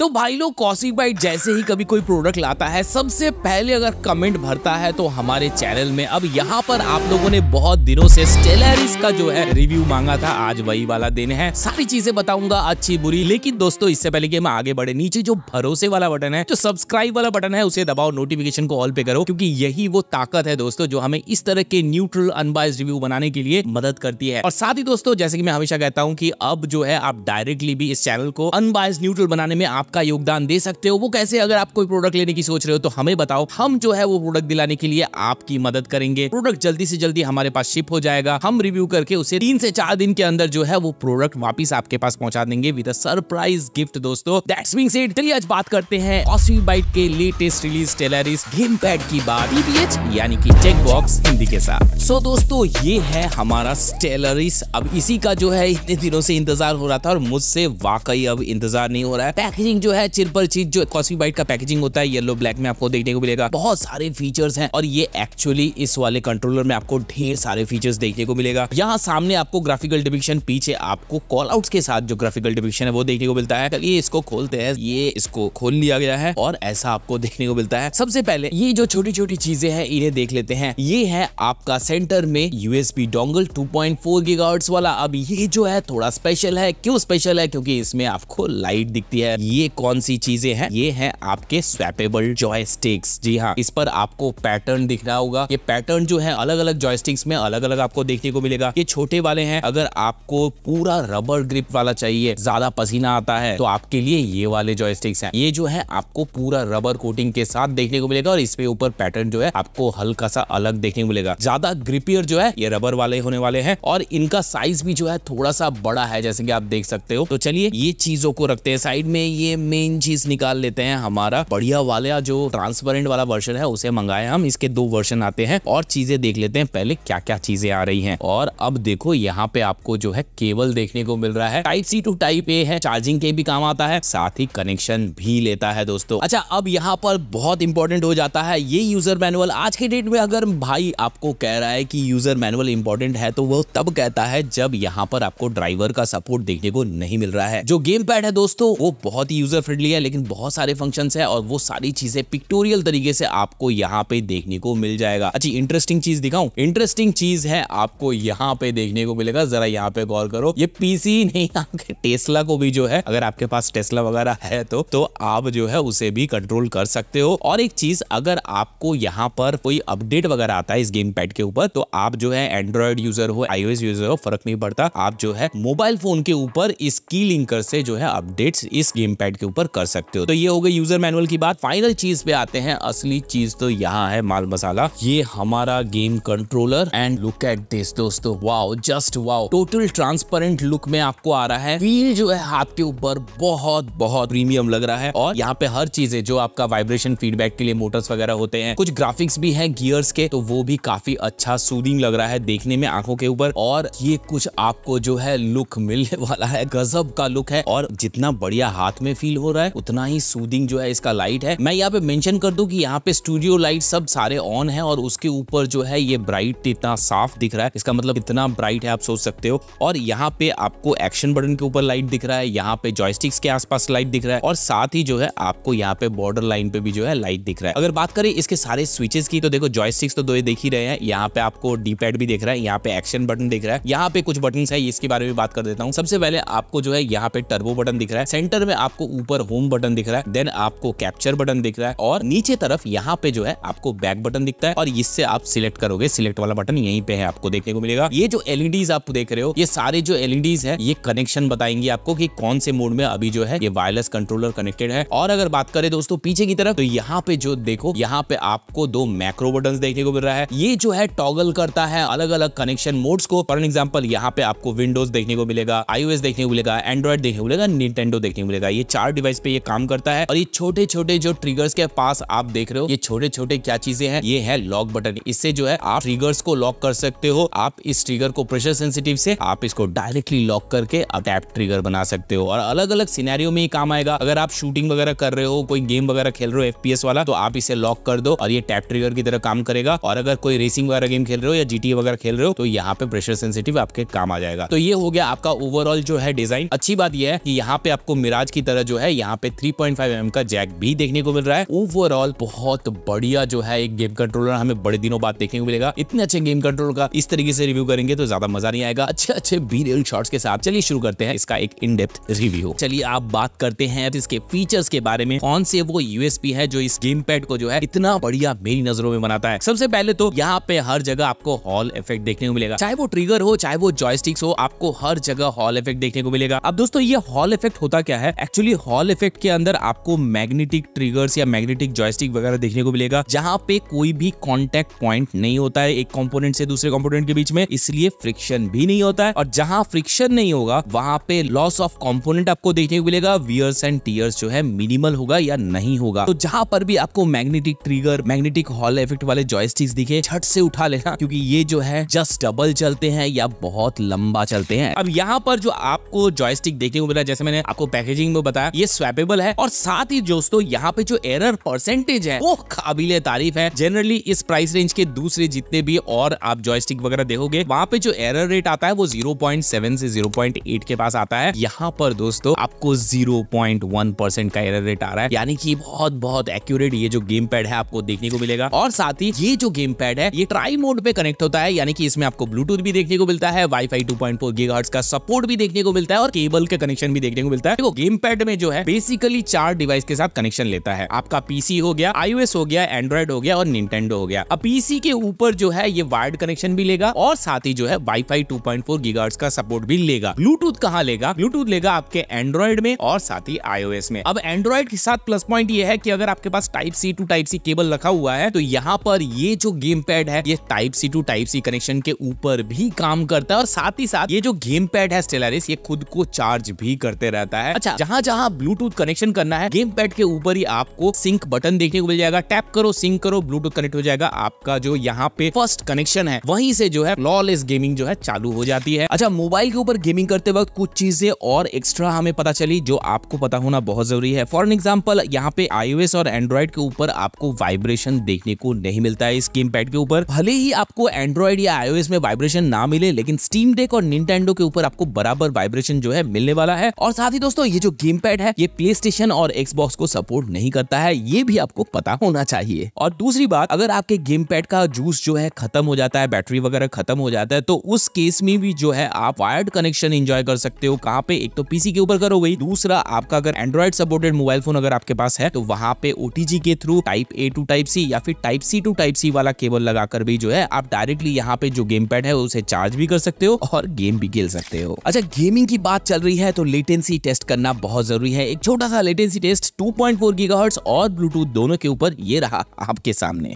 तो भाई लोग कौशिक बाइट जैसे ही कभी कोई प्रोडक्ट लाता है सबसे पहले अगर कमेंट भरता है तो हमारे चैनल में अब यहाँ पर आप लोगों ने बहुत दिनों से स्टेलरिस का जो है रिव्यू मांगा था आज वही वाला दिन है सारी चीजें बताऊंगा अच्छी बुरी लेकिन दोस्तों इससे पहले कि मैं आगे बढ़े नीचे जो भरोसे वाला बटन है जो सब्सक्राइब वाला बटन है उसे दबाओ नोटिफिकेशन को ऑल पे करो क्योंकि यही वो ताकत है दोस्तों जो हमें इस तरह के न्यूट्रल अनबाइज रिव्यू बनाने के लिए मदद करती है और साथ ही दोस्तों जैसे की मैं हमेशा कहता हूँ की अब जो है आप डायरेक्टली भी इस चैनल को अनबाइज न्यूट्रल बनाने में आप आपका योगदान दे सकते हो वो कैसे अगर आप कोई प्रोडक्ट लेने की सोच रहे हो तो हमें बताओ हम जो है वो प्रोडक्ट दिलाने के लिए आपकी मदद करेंगे प्रोडक्ट जल्दी से जल्दी हमारे पास शिप हो जाएगा हम रिव्यू करके उसे तीन से चार दिन के अंदर जो है वो प्रोडक्ट वापिस आपके पास पहुंचा देंगे विद सरप्राइज गिफ्ट दोस्तों चलिए आज बात करते हैं ऑस्ट्रीन बाइट के लेटेस्ट रिलीज टेलरिस गेम पैड की बात e यानी कि चेक बॉक्स हिंदी के साथ सो दोस्तों ये है हमारा स्टेलरिस अब इसी का जो है इतने दिनों से इंतजार हो रहा था और मुझसे वाकई अब इंतजार नहीं हो रहा है पैकेजिंग जो है चिर पर चीज जो कॉस्मिक बाइट का पैकेजिंग होता है येलो ब्लैक में आपको देखने को मिलेगा बहुत सारे फीचर्स हैं और ये एक्चुअली इस वाले कंट्रोलर में आपको ढेर सारे फीचर्स देखने को मिलेगा यहाँ सामने आपको ग्राफिकल डिपिक्शन पीछे आपको कॉल आउट के साथ जो ग्राफिकल डिपिक्शन है वो देखने को मिलता है ये इसको खोलते हैं ये इसको खोल लिया गया है और ऐसा आपको देखने को मिलता है सबसे पहले ये जो छोटी छोटी चीजें हैं इन्हें देख लेते हैं ये है आपका सेंटर में यूएसपी डोंगल 2.4 पॉइंट वाला अब ये जो है थोड़ा स्पेशल है क्यों स्पेशल है क्योंकि इसमें आपको लाइट दिखती है ये कौन सी चीजें हैं ये है आपके स्वेपेबल जॉयस्टिक्स जी हाँ इस पर आपको पैटर्न दिख रहा होगा ये पैटर्न जो है अलग अलग जॉयस्टिक्स में अलग अलग आपको देखने को मिलेगा ये छोटे वाले हैं अगर आपको पूरा रबर ग्रिप वाला चाहिए ज्यादा पसीना आता है तो आपके लिए ये वाले जॉयस्टिक्स हैं ये जो है आपको पूरा रबर कोटिंग के साथ देखने को मिलेगा और इसके ऊपर पैटर्न जो है आपको हल्का सा अलग देखने को मिलेगा ज्यादा ग्रिपियर जो है ये रबर वाले होने वाले हैं और इनका साइज भी जो है थोड़ा सा बड़ा है जैसे कि आप देख सकते हो तो चलिए ये चीजों को रखते हैं साइड में ये मेन चीज निकाल लेते हैं हमारा बढ़िया वाला जो ट्रांसपेरेंट वाला वर्जन है उसे मंगाए हम इसके दो वर्जन आते हैं और चीजें देख लेते हैं पहले क्या क्या चीजें आ रही है और अब देखो यहाँ पे आपको जो है केबल देखने को मिल रहा है type C to type A है चार्जिंग के भी काम आता है साथ ही कनेक्शन भी लेता है दोस्तों अच्छा अब यहाँ पर बहुत इंपॉर्टेंट हो जाता है ये यूजर मैनुअल आज के डेट में अगर भाई आपको कह रहा है कि यूजर मैनुअल इंपॉर्टेंट है तो वो तब कहता है जब यहाँ पर आपको ड्राइवर का सपोर्ट देखने को नहीं मिल रहा है जो गेम पैड है दोस्तों वो बहुत ही यूज़र फ्रेंडली है लेकिन बहुत सारे फंक्शन है और वो सारी चीज़ें पिक्टोरियल तरीके से आपको यहाँ पे देखने को मिल जाएगा अच्छी इंटरेस्टिंग चीज़ दिखाऊं इंटरेस्टिंग चीज़ है आपको यहाँ पे देखने को मिलेगा जरा यहाँ पे गौर करो ये पीसी नहीं आपके टेस्ला को भी जो है अगर आपके पास टेस्ला वगैरह है तो, तो आप जो है उसे भी कंट्रोल कर सकते हो और एक चीज़ अगर आपको यहाँ पर कोई अपडेट वगैरह आता है इस गेम पैड के ऊपर तो आप जो है एंड्रॉइड यूजर हो आईओ यूजर हो फर्क नहीं पड़ता आप जो है मोबाइल फोन के ऊपर इसकी लिंकर से जो है अपडेट इस गेम पैड साइड के ऊपर कर सकते हो तो ये हो गई यूजर मैनुअल की बात फाइनल चीज पे आते हैं असली चीज तो यहाँ है माल मसाला ये हमारा game controller and look at this दोस्तों wow just wow total transparent look में आपको आ रहा है फील जो है हाथ के ऊपर बहुत बहुत प्रीमियम लग रहा है और यहाँ पे हर चीज है जो आपका वाइब्रेशन फीडबैक के लिए मोटर्स वगैरह होते हैं कुछ ग्राफिक्स भी है गियर्स के तो वो भी काफी अच्छा सूदिंग लग रहा है देखने में आंखों के ऊपर और ये कुछ आपको जो है लुक मिलने वाला है गजब का लुक है और जितना बढ़िया हाथ में फील हो रहा है उतना ही सूदिंग जो है इसका लाइट है मैं यहाँ पे मेंशन कर दू कि यहाँ पे स्टूडियो लाइट सब सारे ऑन है और उसके ऊपर जो है ये ब्राइट इतना साफ दिख रहा है इसका मतलब इतना ब्राइट है आप सोच सकते हो और यहाँ पे आपको एक्शन बटन के ऊपर लाइट दिख रहा है यहाँ पे जॉयस्टिक्स के आसपास लाइट दिख रहा है और साथ ही जो है आपको यहाँ पे बॉर्डर लाइन पे भी जो है लाइट दिख रहा है अगर बात करें इसके सारे स्विचेस की तो देखो जॉयस्टिक्स तो दो देख ही रहे हैं यहाँ पे आपको डी पैड भी दिख रहा है यहाँ पे एक्शन बटन दिख रहा है यहाँ पे कुछ बटन है इसके बारे में बात कर देता हूँ सबसे पहले आपको जो है यहाँ पे टर्बो बटन दिख रहा है सेंटर में आपको ऊपर होम बटन दिख रहा है देन आपको कैप्चर बटन दिख रहा है और नीचे तरफ यहाँ पे जो है आपको बैक बटन दिखता है और इससे आप सिलेक्ट करोगे सिलेक्ट वाला बटन यहीं पे है आपको देखने को मिलेगा ये जो एलईडी e आप देख रहे हो ये सारे जो एलईडी e है ये कनेक्शन बताएंगे आपको की कौन से मोड में अभी जो है ये वायरलेस कंट्रोलर कनेक्टेड है और अगर बात करें दोस्तों पीछे की तरफ तो यहाँ पे जो देखो यहाँ पे आपको दो मैक्रो बटन देखने को मिल रहा है ये जो है टॉगल करता है अलग अलग कनेक्शन मोड्स को फॉर एग्जाम्पल यहाँ पे आपको विंडोज देखने को मिलेगा आईओएस देखने को मिलेगा एंड्रॉइड देखने को मिलेगा निटेंडो देखने को मिलेगा ये चार चार डिवाइस पे ये काम करता है और ये छोटे छोटे जो ट्रिगर्स के पास आप देख रहे हो ये छोटे छोटे क्या चीजें हैं ये है लॉक बटन इससे जो है आप ट्रिगर्स को लॉक कर सकते हो आप इस ट्रिगर को प्रेशर सेंसिटिव से आप इसको डायरेक्टली लॉक करके अटैप ट्रिगर बना सकते हो और अलग अलग सिनेरियो में ये काम आएगा अगर आप शूटिंग वगैरह कर रहे हो कोई गेम वगैरह खेल रहे हो एफपीएस वाला तो आप इसे लॉक कर दो और ये टैप ट्रिगर की तरह काम करेगा और अगर कोई रेसिंग वगैरह गेम खेल रहे हो या जीटी वगैरह खेल रहे हो तो यहाँ पे प्रेशर सेंसिटिव आपके काम आ जाएगा तो ये हो गया आपका ओवरऑल जो है डिजाइन अच्छी बात यह है कि यहाँ पे आपको मिराज की तरह जो है यहाँ पे 3.5 पॉइंट mm का जैक भी देखने को मिल रहा है ओवरऑल बहुत बढ़िया जो है एक गेम कंट्रोलर हमें बड़े दिनों बाद देखने को मिलेगा इतने अच्छे गेम कंट्रोल का इस तरीके से रिव्यू करेंगे तो ज्यादा मजा नहीं आएगा अच्छे अच्छे बी रियल शॉर्ट्स के साथ चलिए शुरू करते हैं इसका एक इन डेप्थ रिव्यू चलिए आप बात करते हैं इसके फीचर्स के बारे में कौन से वो यूएसपी है जो इस गेम पैड को जो है इतना बढ़िया मेरी नजरों में बनाता है सबसे पहले तो यहाँ पे हर जगह आपको हॉल इफेक्ट देखने को मिलेगा चाहे वो ट्रिगर हो चाहे वो जॉयस्टिक्स हो आपको हर जगह हॉल इफेक्ट देखने को मिलेगा अब दोस्तों ये हॉल इफेक्ट होता क्या है एक्चुअली हॉल इफेक्ट के अंदर आपको मैग्नेटिक ट्रिगर्स या मैग्नेटिक जॉयस्टिक वगैरह देखने को मिलेगा जहां पे कोई भी कॉन्टेक्ट पॉइंट नहीं होता है एक कॉम्पोनेंट से दूसरे कॉम्पोनेंट के बीच में इसलिए फ्रिक्शन भी नहीं होता है और जहां फ्रिक्शन नहीं होगा वहां पे लॉस ऑफ कॉम्पोनेंट आपको देखने को मिलेगा वियर्स एंड टीयर्स जो है मिनिमल होगा या नहीं होगा तो जहां पर भी आपको magnetic trigger magnetic hall effect वाले जॉयस्टिक्स दिखे झट से उठा लेना क्योंकि ये जो है जस्ट डबल चलते हैं या बहुत लंबा चलते हैं अब यहाँ पर जो आपको जॉयस्टिक देखने को मिला जैसे मैंने आपको पैकेजिंग में बताया है ये स्वेपेबल है और साथ ही दोस्तों यहाँ पे जो एरर परसेंटेज है वो काबिल तारीफ है जनरली इस प्राइस रेंज के दूसरे जितने भी और आप जॉयस्टिक वगैरह देखोगे वहाँ पे जो एरर रेट आता है वो जीरो से जीरो के पास आता है यहाँ पर दोस्तों आपको जीरो परसेंट का एरर रेट आ रहा है यानी कि बहुत बहुत एक्यूरेट ये जो गेम पैड है आपको देखने को मिलेगा और साथ ही ये जो गेम पैड है ये ट्राई मोड पे कनेक्ट होता है यानी कि इसमें आपको ब्लूटूथ भी देखने को मिलता है वाईफाई 2.4 गीगाहर्ट्ज का सपोर्ट भी देखने को मिलता है और केबल के कनेक्शन भी देखने को मिलता है देखो गेम पैड में जो है बेसिकली चार डिवाइस के साथ कनेक्शन लेता है आपका पीसी हो गया आईओएस हो गया एंड्रॉइड हो गया और निंटेंडो हो गया अब पीसी के ऊपर जो है ये वायर्ड कनेक्शन भी लेगा और साथ ही जो है वाईफाई टू पॉइंट का सपोर्ट भी लेगा ब्लूटूथ कहाँ लेगा ब्लूटूथ लेगा आपके एंड्रॉइड में और साथ ही आईओएस में अब एंड्रॉइड के साथ प्लस पॉइंट ये है कि अगर आपके पास type C to type C cable रखा हुआ है तो यहाँ पर ये जो गेम पैड है ये type C to type C connection के ऊपर भी काम करता है और साथ ही साथ ये जो गेम पैड है ये खुद को चार्ज भी करते रहता है अच्छा जहाँ जहाँ जहां ब्लूटूथ कनेक्शन करना है गेम पैड के ऊपर ही आपको सिंक बटन देखने को मिल जाएगा टैप करो सिंक करो ब्लूटूथ कनेक्ट हो जाएगा आपका जो यहाँ पे फर्स्ट कनेक्शन है वहीं से जो है लॉलेस गेमिंग जो है चालू हो जाती है अच्छा मोबाइल के ऊपर गेमिंग करते वक्त कुछ चीजें और एक्स्ट्रा हमें पता चली जो आपको पता होना बहुत जरूरी है फॉर एग्जाम्पल यहाँ पे आईओएस और एंड्रॉइड के ऊपर आपको वाइब्रेशन देखने को नहीं मिलता है इस गेम पैड के ऊपर भले ही आपको एंड्रॉइड या आईओ में वाइब्रेशन ना मिले लेकिन स्टीम डेक और निंटेंडो के ऊपर आपको बराबर वाइब्रेशन जो है मिलने वाला है और साथ ही दोस्तों ये जो गेम पैड पैड है ये प्ले स्टेशन और एक्सबॉक्स को सपोर्ट नहीं करता है ये भी आपको पता होना चाहिए और दूसरी बात अगर आपके गेम पैड का जूस जो है खत्म हो जाता है बैटरी वगैरह खत्म हो जाता है तो उस केस में भी जो है आप वायर्ड कनेक्शन एंजॉय कर सकते हो कहाँ पे एक तो पीसी के ऊपर करो दूसरा आपका अगर एंड्रॉइड सपोर्टेड मोबाइल फोन अगर आपके पास है तो वहाँ पे ओटीजी के through type A to type C या फिर type C to type C वाला केबल लगाकर भी जो है आप डायरेक्टली यहाँ पे जो गेम पैड है उसे चार्ज भी कर सकते हो और गेम भी खेल सकते हो अच्छा गेमिंग की बात चल रही है तो लेटेंसी टेस्ट करना बहुत जरूरी जरूरी है एक छोटा सा लेटेंसी टेस्ट 2.4 गीगाहर्ट्ज और ब्लूटूथ दोनों के ऊपर ये रहा आपके सामने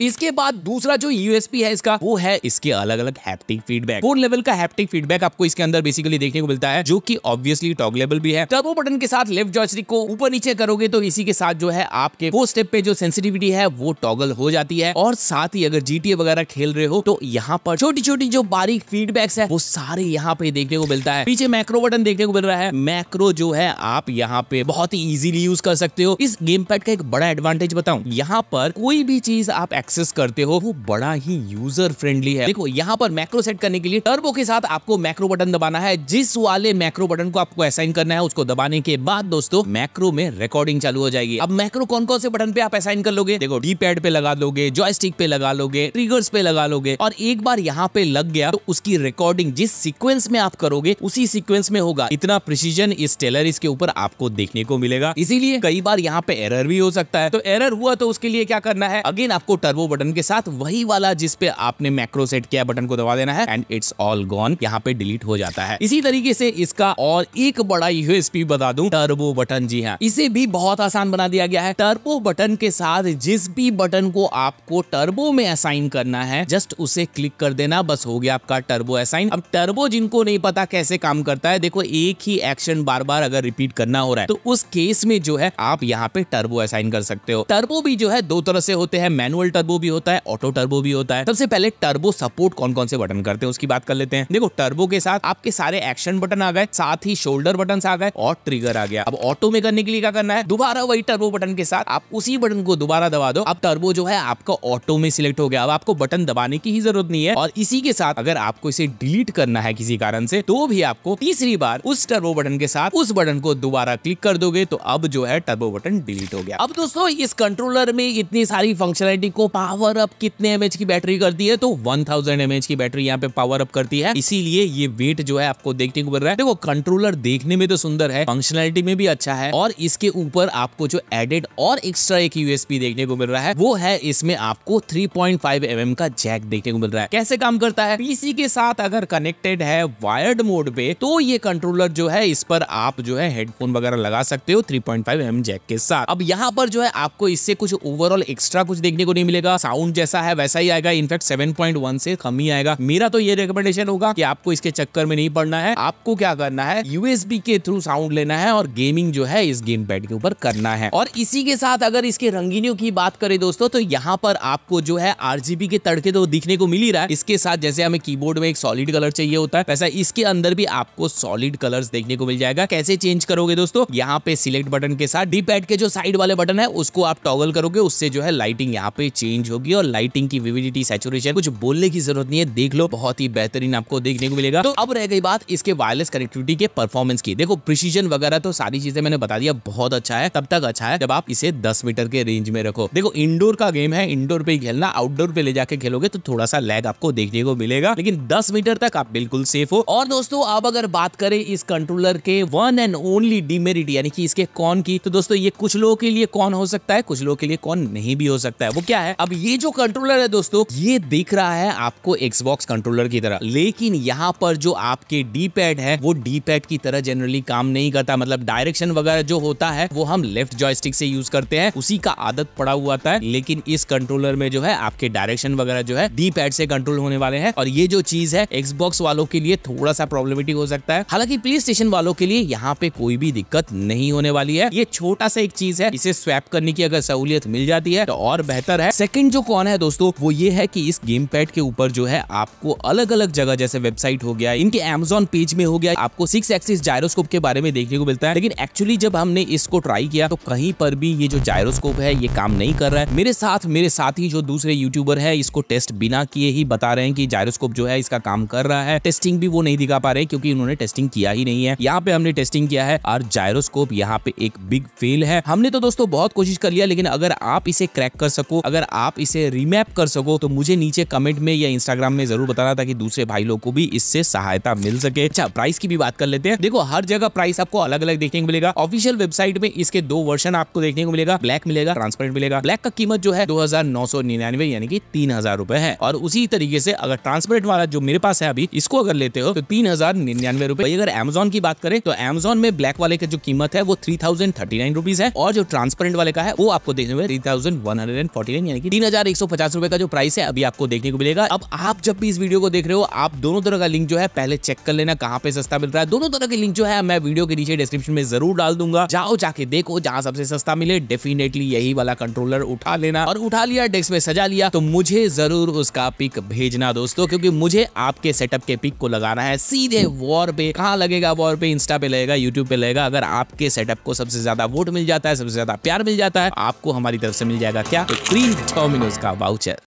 इसके बाद दूसरा जो यूएसपी है इसका वो है इसके अलग अलग हैप्टिक फीडबैक फोन लेवल का हैप्टिक फीडबैक आपको इसके अंदर बेसिकली देखने को मिलता है जो की ऑब्वियसली टॉगलेबल भी है टर्बो बटन के साथ लेफ्ट जॉयस्टिक को ऊपर नीचे करोगे तो इसी के साथ जो है आपके वो स्टेप पे जो सेंसिटिविटी है वो टॉगल हो जाती है और साथ ही अगर जीटीए वगैरह खेल रहे हो तो यहाँ पर छोटी छोटी जो बारीक फीडबैक्स है वो सारे यहाँ पे देखने को मिलता है पीछे मैक्रो बटन देखने को मिल रहा है मैक्रो जो है आप यहाँ पे बहुत ही इजीली यूज कर सकते हो इस गेम पैड का एक बड़ा एडवांटेज बताऊ यहाँ पर कोई भी चीज आप एक्सेस करते हो वो बड़ा ही यूजर फ्रेंडली है देखो यहाँ पर मैक्रो सेट करने के लिए टर्बो के साथ आपको मैक्रो बटन दबाना है जिस वाले मैक्रो बटन को आपको असाइन करना है उसको दबाने के बाद दोस्तों मैक्रो में रिकॉर्डिंग चालू हो जाएगी अब मैक्रो कौन कौन से बटन पे आप असाइन कर लोगे देखो डी पैड पे लगा लोगे जॉयस्टिक पे लगा लोगे ट्रिगर्स पे लगा लोगे और एक बार यहाँ पे लग गया तो उसकी रिकॉर्डिंग जिस सिक्वेंस में आप करोगे उसी सिक्वेंस में होगा इतना प्रिसीजन इस टेलरिस के ऊपर आपको देखने को मिलेगा इसीलिए कई बार यहाँ पे एरर भी हो सकता है तो एरर हुआ तो उसके लिए क्या करना है अगेन आपको टर्बो वो बटन के साथ वही वाला जिस पे आपने मैक्रो सेट किया बटन को दबा देना है एंड इट्स ऑल गॉन यहाँ पे डिलीट हो जाता है इसी तरीके से इसका और एक बड़ा यूएसपी बता दू टर्बो बटन जी हाँ इसे भी बहुत आसान बना दिया गया है टर्बो बटन के साथ जिस भी बटन को आपको टर्बो में असाइन करना है जस्ट उसे क्लिक कर देना बस हो गया आपका टर्बो असाइन अब टर्बो जिनको नहीं पता कैसे काम करता है देखो एक ही एक्शन बार बार अगर रिपीट करना हो रहा है तो उस केस में जो है आप यहाँ पे टर्बो असाइन कर सकते हो टर्बो भी जो है दो तरह से होते हैं मैनुअल टर्बो टर्बो भी होता है ऑटो टर्बो भी होता है सबसे पहले टर्बो सपोर्ट कौन कौन से बटन करते हैं उसकी बात कर लेते हैं देखो टर्बो के साथ आपके सारे एक्शन बटन आ गए साथ ही शोल्डर बटन आ गए और ट्रिगर आ गया अब ऑटो में करने के लिए क्या करना है दोबारा वही टर्बो बटन के साथ आप उसी बटन को दोबारा दबा दो अब टर्बो जो है आपका ऑटो में सिलेक्ट हो गया अब आपको बटन दबाने की ही जरूरत नहीं है और इसी के साथ अगर आपको इसे डिलीट करना है किसी कारण से तो भी आपको तीसरी बार उस टर्बो बटन के साथ उस बटन को दोबारा क्लिक कर दोगे तो अब जो है टर्बो बटन डिलीट हो गया अब दोस्तों इस कंट्रोलर में इतनी सारी फंक्शनलिटी को पावर अप कितने एमएच की बैटरी करती है तो 1000 थाउजेंड एमएच की बैटरी यहाँ पे पावर अप करती है इसीलिए ये वेट जो है आपको देखने को मिल रहा है देखो कंट्रोलर देखने में तो सुंदर है फंक्शनलिटी में भी अच्छा है और इसके ऊपर आपको जो एडेड और एक्स्ट्रा एक यूएसपी देखने को मिल रहा है वो है इसमें आपको थ्री पॉइंट mm का जैक देखने को मिल रहा है कैसे काम करता है पीसी के साथ अगर कनेक्टेड है वायर्ड मोड पे तो ये कंट्रोलर जो है इस पर आप जो है हेडफोन वगैरह लगा सकते हो थ्री पॉइंट mm जैक के साथ अब यहाँ पर जो है आपको इससे कुछ ओवरऑल एक्स्ट्रा कुछ देखने को नहीं मिलेगा आएगा साउंड जैसा है वैसा ही आएगा इनफैक्ट सेवन पॉइंट वन से कम ही आएगा मेरा तो ये रिकमेंडेशन होगा कि आपको इसके चक्कर में नहीं पड़ना है आपको क्या करना है यूएसबी के थ्रू साउंड लेना है और गेमिंग जो है इस गेम पैड के ऊपर करना है और इसी के साथ अगर इसके रंगीनियों की बात करें दोस्तों तो यहाँ पर आपको जो है आरजीबी के तड़के तो दिखने को मिल ही रहा है इसके साथ जैसे हमें कीबोर्ड में एक सॉलिड कलर चाहिए होता है वैसा इसके अंदर भी आपको सॉलिड कलर देखने को मिल जाएगा कैसे चेंज करोगे दोस्तों यहाँ पे सिलेक्ट बटन के साथ डी पैड के जो साइड वाले बटन है उसको आप टॉगल करोगे उससे जो है लाइटिंग यहाँ पे चेंज चेंज होगी और लाइटिंग की विविडिटी सेचुरेशन कुछ बोलने की जरूरत नहीं है देख लो बहुत ही बेहतरीन आपको देखने को मिलेगा तो अब रह गई बात इसके वायरलेस कनेक्टिविटी के परफॉर्मेंस की देखो प्रिसीजन वगैरह तो सारी चीजें मैंने बता दिया बहुत अच्छा है तब तक अच्छा है जब आप इसे दस मीटर के रेंज में रखो देखो इंडोर का गेम है इंडोर पे खेलना आउटडोर पे ले जाके खेलोगे तो थोड़ा सा लैग आपको देखने को मिलेगा लेकिन दस मीटर तक आप बिल्कुल सेफ हो और दोस्तों आप अगर बात करें इस कंट्रोलर के वन एंड ओनली डिमेरिट यानी कि इसके कौन की तो दोस्तों ये कुछ लोगों के लिए कौन हो सकता है कुछ लोगों के लिए कौन नहीं भी हो सकता है वो क्या है अब ये जो कंट्रोलर है दोस्तों ये दिख रहा है आपको एक्सबॉक्स कंट्रोलर की तरह लेकिन यहाँ पर जो आपके डी पैड है वो डी पैड की तरह जनरली काम नहीं करता मतलब डायरेक्शन वगैरह जो होता है वो हम लेफ्ट जॉयस्टिक से यूज करते हैं उसी का आदत पड़ा हुआ था लेकिन इस कंट्रोलर में जो है आपके डायरेक्शन वगैरह जो है डी पैड से कंट्रोल होने वाले हैं और ये जो चीज है एक्सबॉक्स वालों के लिए थोड़ा सा प्रॉब्लमेटिक हो सकता है हालांकि प्ले स्टेशन वालों के लिए यहाँ पे कोई भी दिक्कत नहीं होने वाली है ये छोटा सा एक चीज है इसे स्वैप करने की अगर सहूलियत मिल जाती है तो और बेहतर है सेकंड जो कॉन है दोस्तों वो ये है कि इस गेम पैड के ऊपर जो है आपको अलग अलग जगह जैसे वेबसाइट हो गया इनके एमेजोन पेज में हो गया आपको सिक्स एक्सिस जायरोस्कोप के बारे में देखने को मिलता है लेकिन एक्चुअली जब हमने इसको ट्राई किया तो कहीं पर भी ये जो जायरोस्कोप है ये काम नहीं कर रहा है मेरे साथ मेरे साथ ही जो दूसरे यूट्यूबर है इसको टेस्ट बिना किए ही बता रहे हैं कि जायरोस्कोप जो है इसका काम कर रहा है टेस्टिंग भी वो नहीं दिखा पा रहे क्योंकि उन्होंने टेस्टिंग किया ही नहीं है यहाँ पे हमने टेस्टिंग किया है और जायरोस्कोप यहाँ पे एक बिग फेल है हमने तो दोस्तों बहुत कोशिश कर लिया लेकिन अगर आप इसे क्रैक कर सको अगर आप इसे रीमैप कर सको तो मुझे नीचे कमेंट में या इंस्टाग्राम में जरूर बताना ताकि दूसरे भाई लोग को भी इससे सहायता मिल सके अच्छा प्राइस की भी बात कर लेते हैं देखो हर जगह प्राइस आपको अलग अलग देखने को मिलेगा ऑफिशियल वेबसाइट में इसके दो वर्षन आपको देखने को मिलेगा ब्लैक मिलेगा ट्रांसपेरेंट मिलेगा ब्लैक का कीमत जो है दो यानी की तीन है और उसी तरीके से अगर ट्रांसपेरेंट वाला जो मेरे पास है अभी इसको अगर लेते हो तो तीन हजार निन्यानवे रुपए अगर एमेजोन की बात करें तो एमेजोन में ब्लैक वाले का जो कीमत है वो three thousand thirty nine rupees है और जो ट्रांसपेरेंट वाले का है वो आपको देखने में three thousand one hundred and forty nine यानी तीन हजार एक सौ पचास रुपए का जो प्राइस है अभी आपको देखने को मिलेगा अब आप जब भी इस वीडियो को देख रहे हो आप दोनों तरह का लिंक जो है पहले चेक कर लेना कहाँ पे सस्ता मिल रहा है दोनों तरह के लिंक जो है मैं वीडियो के नीचे डिस्क्रिप्शन में जरूर डाल दूंगा जाओ जाके देखो जहाँ सबसे सस्ता मिले डेफिनेटली यही वाला कंट्रोलर उठा लेना और उठा लिया डेस्क में सजा लिया तो मुझे जरूर उसका पिक भेजना दोस्तों क्योंकि मुझे आपके सेटअप के पिक को लगाना है सीधे वॉर पे कहाँ लगेगा वॉर पे इंस्टा पे लगेगा यूट्यूब पे लगेगा अगर आपके सेटअप को सबसे ज्यादा वोट मिल जाता है सबसे ज्यादा प्यार मिल जाता है आपको हमारी तरफ से मिल जाएगा क्या तो प्लीज Domino's Car voucher.